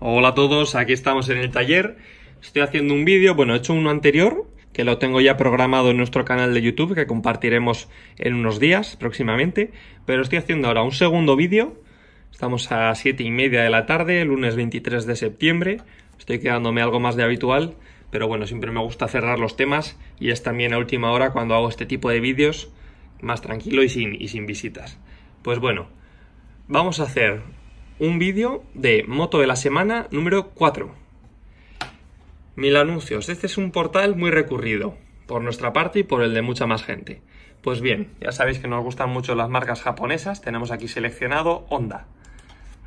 Hola a todos, aquí estamos en el taller. Estoy haciendo un vídeo, bueno, he hecho uno anterior, que lo tengo ya programado en nuestro canal de YouTube, que compartiremos en unos días próximamente, pero estoy haciendo ahora un segundo vídeo. Estamos a 7 y media de la tarde, lunes 23 de septiembre. Estoy quedándome algo más de habitual, pero bueno, siempre me gusta cerrar los temas y es también a última hora cuando hago este tipo de vídeos más tranquilo y sin, y sin visitas. Pues bueno, vamos a hacer un vídeo de moto de la semana número 4. Mil anuncios. Este es un portal muy recurrido por nuestra parte y por el de mucha más gente. Pues bien, ya sabéis que nos gustan mucho las marcas japonesas. Tenemos aquí seleccionado Honda.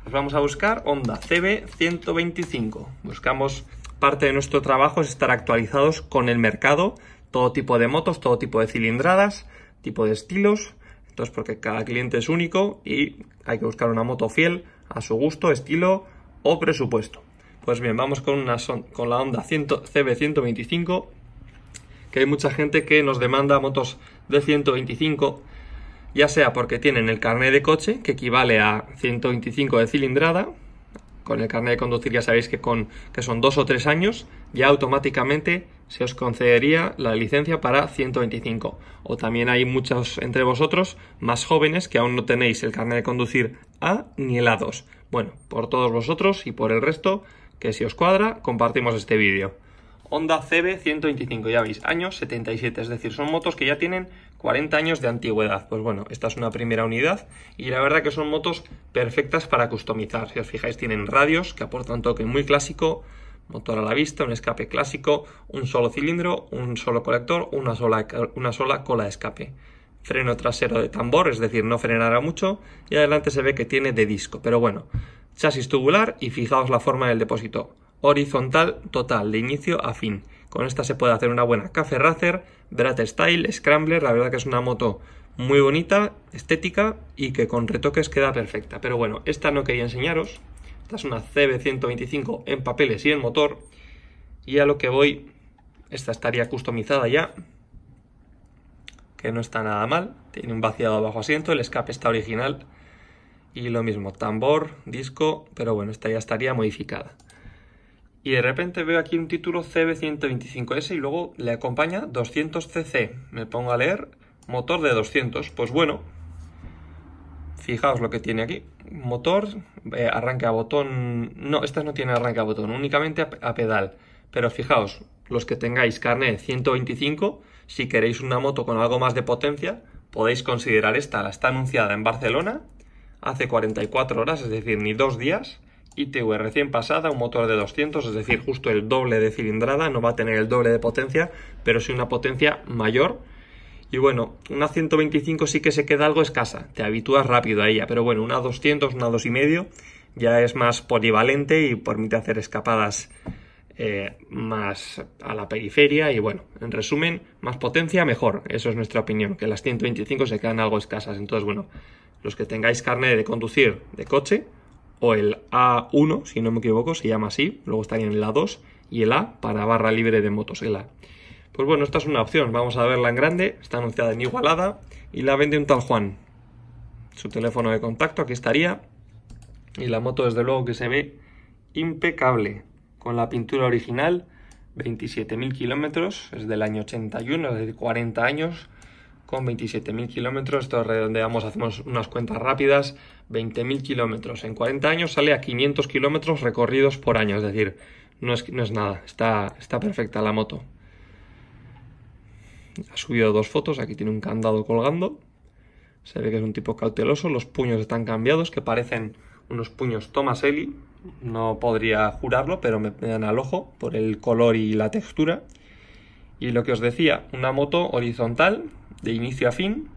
Nos vamos a buscar Honda CB125. Buscamos parte de nuestro trabajo es estar actualizados con el mercado, todo tipo de motos, todo tipo de cilindradas, tipo de estilos. Entonces, porque cada cliente es único y hay que buscar una moto fiel a su gusto, estilo o presupuesto. Pues bien, vamos con, una con la Honda CB125, que hay mucha gente que nos demanda motos de 125, ya sea porque tienen el carnet de coche, que equivale a 125 de cilindrada, con el carnet de conducir ya sabéis que, con, que son dos o tres años, ya automáticamente se os concedería la licencia para 125. O también hay muchos entre vosotros más jóvenes que aún no tenéis el carnet de conducir A ni el A2. Bueno, por todos vosotros y por el resto, que si os cuadra, compartimos este vídeo. Honda CB 125, ya veis, años 77, es decir, son motos que ya tienen 40 años de antigüedad. Pues bueno, esta es una primera unidad y la verdad que son motos perfectas para customizar. Si os fijáis, tienen radios que aportan toque muy clásico, motor a la vista, un escape clásico, un solo cilindro, un solo colector, una sola, una sola cola de escape. Freno trasero de tambor, es decir, no frenará mucho, y adelante se ve que tiene de disco, pero bueno, chasis tubular y fijaos la forma del depósito, horizontal total, de inicio a fin. Con esta se puede hacer una buena Café Racer, Brat Style, Scrambler, la verdad que es una moto muy bonita, estética y que con retoques queda perfecta. Pero bueno, esta no quería enseñaros, esta es una CB125 en papeles y en motor. Y a lo que voy, esta estaría customizada ya, que no está nada mal. Tiene un vaciado bajo asiento, el escape está original. Y lo mismo, tambor, disco, pero bueno, esta ya estaría modificada. Y de repente veo aquí un título CB125S y luego le acompaña 200cc. Me pongo a leer motor de 200. Pues bueno, Fijaos lo que tiene aquí. Motor, eh, arranque a botón... No, estas no tiene arranque a botón, únicamente a, pedal. Pero fijaos, los que tengáis carnet 125, si queréis una moto con algo más de potencia, podéis considerar esta. La está anunciada en Barcelona hace 44 horas, es decir, ni dos días. ITV recién pasada, un motor de 200, es decir, justo el doble de cilindrada, no va a tener el doble de potencia, pero sí una potencia mayor y bueno, una 125 sí que se queda algo escasa, te habitúas rápido a ella, pero bueno, una 200, una 2,5 ya es más polivalente y permite hacer escapadas eh, más a la periferia y bueno, en resumen, más potencia mejor, eso es nuestra opinión, que las 125 se quedan algo escasas, entonces bueno, los que tengáis carne de conducir de coche o el A1, si no me equivoco, se llama así, luego estarían el A2 y el A para barra libre de motos, el A. Pues bueno, esta es una opción. Vamos a verla en grande. Está anunciada en Igualada y la vende un tal Juan. Su teléfono de contacto, aquí estaría. Y la moto desde luego que se ve impecable. Con la pintura original, 27.000 kilómetros. Es del año 81, es decir, 40 años. Con 27.000 kilómetros, esto redondeamos, hacemos unas cuentas rápidas. 20.000 kilómetros. En 40 años sale a 500 kilómetros recorridos por año. Es decir, no es, nada. está perfecta la moto. Ha subido dos fotos, aquí tiene un candado colgando. Se ve que es un tipo cauteloso, los puños están cambiados, que parecen unos puños Ellie. No podría jurarlo, pero me dan al ojo por el color y la textura. Y lo que os decía, una moto horizontal, de inicio a fin,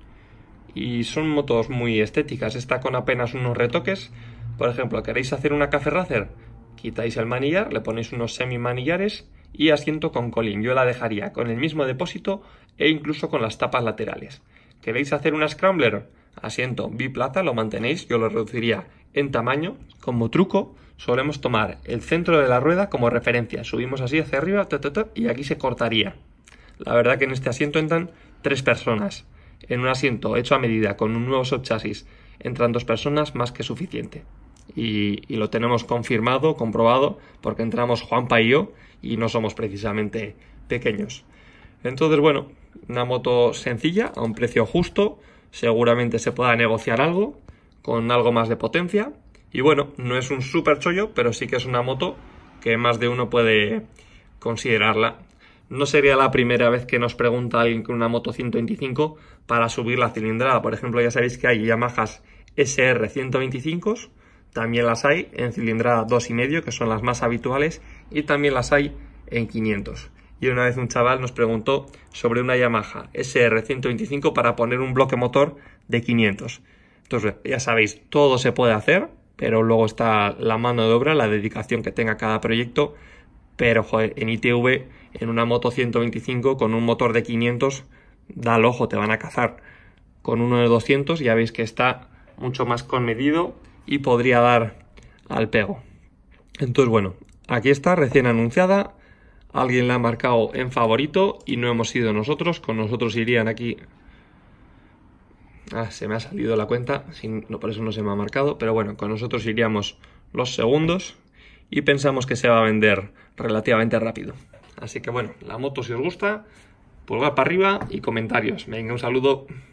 y son motos muy estéticas. Está con apenas unos retoques. Por ejemplo, queréis hacer una café racer, quitáis el manillar, le ponéis unos semi manillares y asiento con colín. Yo la dejaría con el mismo depósito e incluso con las tapas laterales. ¿Queréis hacer una scrambler? Asiento biplata, lo mantenéis, yo lo reduciría en tamaño. Como truco, solemos tomar el centro de la rueda como referencia. Subimos así hacia arriba y aquí se cortaría. La verdad que en este asiento entran tres personas. En un asiento hecho a medida con un nuevo subchasis entran dos personas más que suficiente y, lo tenemos confirmado, comprobado, porque entramos Juanpa y yo y no somos precisamente pequeños. Entonces, bueno, una moto sencilla, a un precio justo, seguramente se pueda negociar algo, con algo más de potencia. Y bueno, no es un super chollo, pero sí que es una moto que más de uno puede considerarla. No sería la primera vez que nos pregunta alguien con una moto 125 para subir la cilindrada. Por ejemplo, ya sabéis que hay Yamahas SR 125 también las hay en cilindrada 2,5, que son las más habituales, y también las hay en 500. Y una vez un chaval nos preguntó sobre una Yamaha SR125 para poner un bloque motor de 500. Entonces, ya sabéis, todo se puede hacer, pero luego está la mano de obra, la dedicación que tenga cada proyecto. Pero, joder, en ITV, en una moto 125 con un motor de 500, da el ojo, te van a cazar. Con uno de 200 ya veis que está mucho más conmedido y podría dar al pego. Entonces, bueno, aquí está recién anunciada. Alguien la ha marcado en favorito y no hemos sido nosotros. Con nosotros irían aquí. Ah, se me ha salido la cuenta, no, por eso no se me ha marcado. Pero bueno, con nosotros iríamos los segundos y pensamos que se va a vender relativamente rápido. Así que bueno, la moto si os gusta, pulgar para arriba y comentarios. Venga, un saludo.